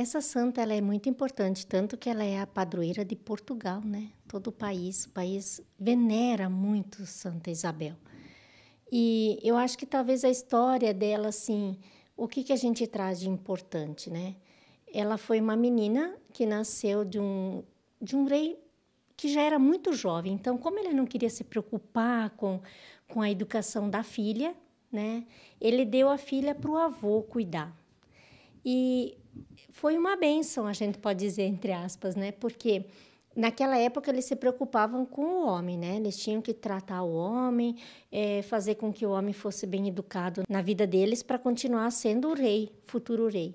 Essa santa ela é muito importante, tanto que ela é a padroeira de Portugal, né? Todo o país, o país venera muito Santa Isabel. E eu acho que talvez a história dela, assim, o que, que a gente traz de importante, né? Ela foi uma menina que nasceu de um, de um rei que já era muito jovem. Então, como ele não queria se preocupar com, com a educação da filha, né? Ele deu a filha para o avô cuidar. E foi uma benção, a gente pode dizer, entre aspas, né? Porque naquela época eles se preocupavam com o homem, né? Eles tinham que tratar o homem, é, fazer com que o homem fosse bem educado na vida deles para continuar sendo o rei, futuro rei.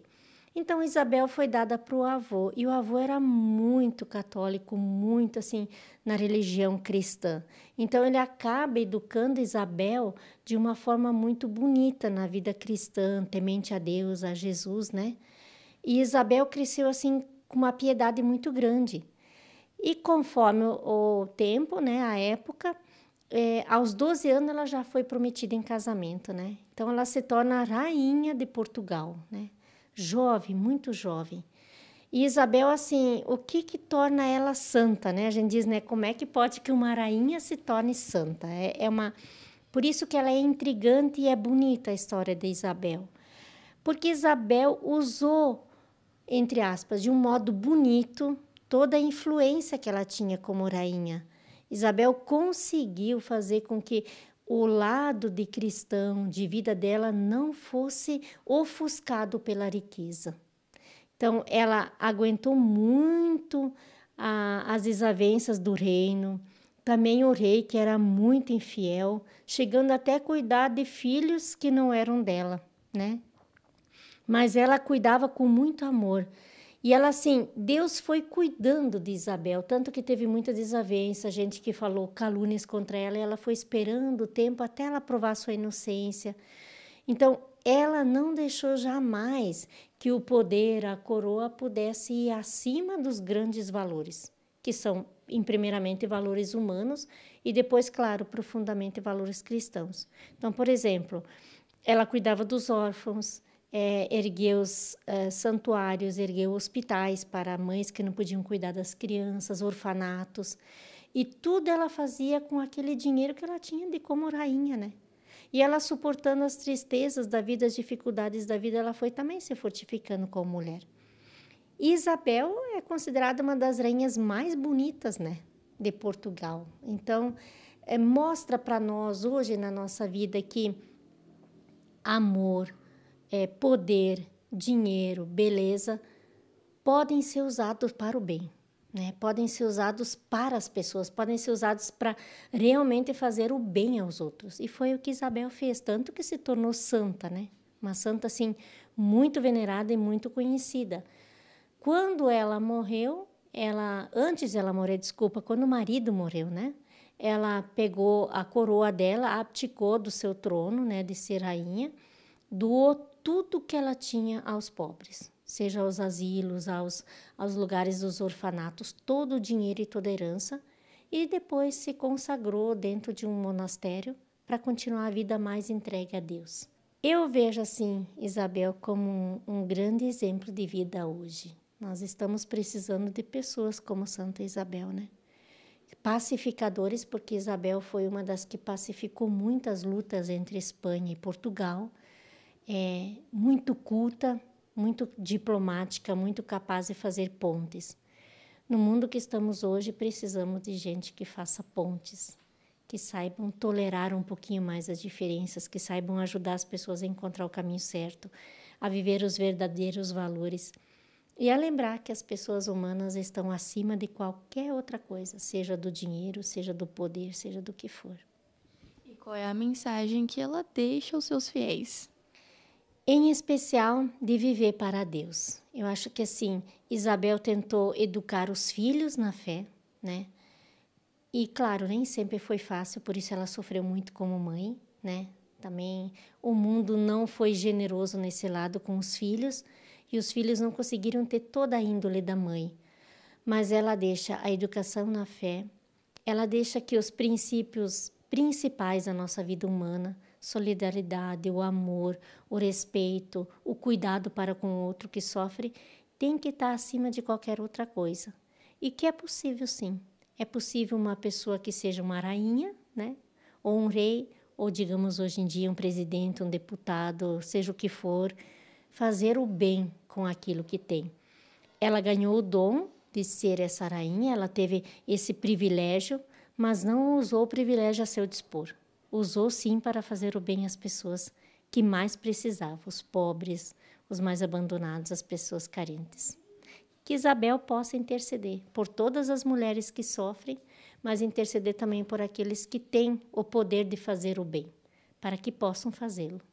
Então Isabel foi dada para o avô e o avô era muito católico, muito assim na religião cristã. Então ele acaba educando Isabel de uma forma muito bonita na vida cristã, temente a Deus, a Jesus, né? E Isabel cresceu assim com uma piedade muito grande. E conforme o, o tempo, né, a época, é, aos 12 anos ela já foi prometida em casamento, né? Então ela se torna rainha de Portugal, né? jovem, muito jovem. E Isabel, assim, o que que torna ela santa, né? A gente diz, né, como é que pode que uma rainha se torne santa? É, é uma... Por isso que ela é intrigante e é bonita a história de Isabel. Porque Isabel usou, entre aspas, de um modo bonito, toda a influência que ela tinha como rainha. Isabel conseguiu fazer com que o lado de cristão, de vida dela, não fosse ofuscado pela riqueza. Então, ela aguentou muito a, as desavenças do reino, também o rei, que era muito infiel, chegando até a cuidar de filhos que não eram dela, né? Mas ela cuidava com muito amor. E ela assim, Deus foi cuidando de Isabel, tanto que teve muita desavença, gente que falou calúnias contra ela, e ela foi esperando o tempo até ela provar sua inocência. Então, ela não deixou jamais que o poder, a coroa pudesse ir acima dos grandes valores, que são em primeiramente valores humanos e depois, claro, profundamente valores cristãos. Então, por exemplo, ela cuidava dos órfãos, é, ergueu os, é, santuários, ergueu hospitais para mães que não podiam cuidar das crianças, orfanatos. E tudo ela fazia com aquele dinheiro que ela tinha de como rainha, né? E ela suportando as tristezas da vida, as dificuldades da vida, ela foi também se fortificando como mulher. Isabel é considerada uma das rainhas mais bonitas, né, de Portugal. Então, é, mostra para nós hoje na nossa vida que amor, é, poder, dinheiro, beleza, podem ser usados para o bem. Né? Podem ser usados para as pessoas, podem ser usados para realmente fazer o bem aos outros. E foi o que Isabel fez, tanto que se tornou santa, né? Uma santa assim muito venerada e muito conhecida. Quando ela morreu, ela antes ela morrer, desculpa, quando o marido morreu, né? Ela pegou a coroa dela, abdicou do seu trono, né, de ser rainha, doou tudo que ela tinha aos pobres, seja aos asilos, aos, aos lugares dos orfanatos, todo o dinheiro e toda a herança, e depois se consagrou dentro de um monastério para continuar a vida mais entregue a Deus. Eu vejo assim, Isabel, como um, um grande exemplo de vida hoje. Nós estamos precisando de pessoas como Santa Isabel, né? Pacificadores, porque Isabel foi uma das que pacificou muitas lutas entre Espanha e Portugal é, muito culta, muito diplomática, muito capaz de fazer pontes. No mundo que estamos hoje, precisamos de gente que faça pontes, que saibam tolerar um pouquinho mais as diferenças, que saibam ajudar as pessoas a encontrar o caminho certo, a viver os verdadeiros valores e a lembrar que as pessoas humanas estão acima de qualquer outra coisa, seja do dinheiro, seja do poder, seja do que for. E qual é a mensagem que ela deixa aos seus fiéis? em especial de viver para Deus. Eu acho que assim, Isabel tentou educar os filhos na fé, né? E claro, nem sempre foi fácil, por isso ela sofreu muito como mãe, né? Também o mundo não foi generoso nesse lado com os filhos, e os filhos não conseguiram ter toda a índole da mãe. Mas ela deixa a educação na fé, ela deixa que os princípios principais da nossa vida humana solidariedade, o amor, o respeito, o cuidado para com o outro que sofre, tem que estar tá acima de qualquer outra coisa. E que é possível, sim. É possível uma pessoa que seja uma rainha, né? ou um rei, ou digamos hoje em dia um presidente, um deputado, seja o que for, fazer o bem com aquilo que tem. Ela ganhou o dom de ser essa rainha, ela teve esse privilégio, mas não usou o privilégio a seu dispor usou sim para fazer o bem às pessoas que mais precisavam, os pobres, os mais abandonados, as pessoas carentes. Que Isabel possa interceder por todas as mulheres que sofrem, mas interceder também por aqueles que têm o poder de fazer o bem, para que possam fazê-lo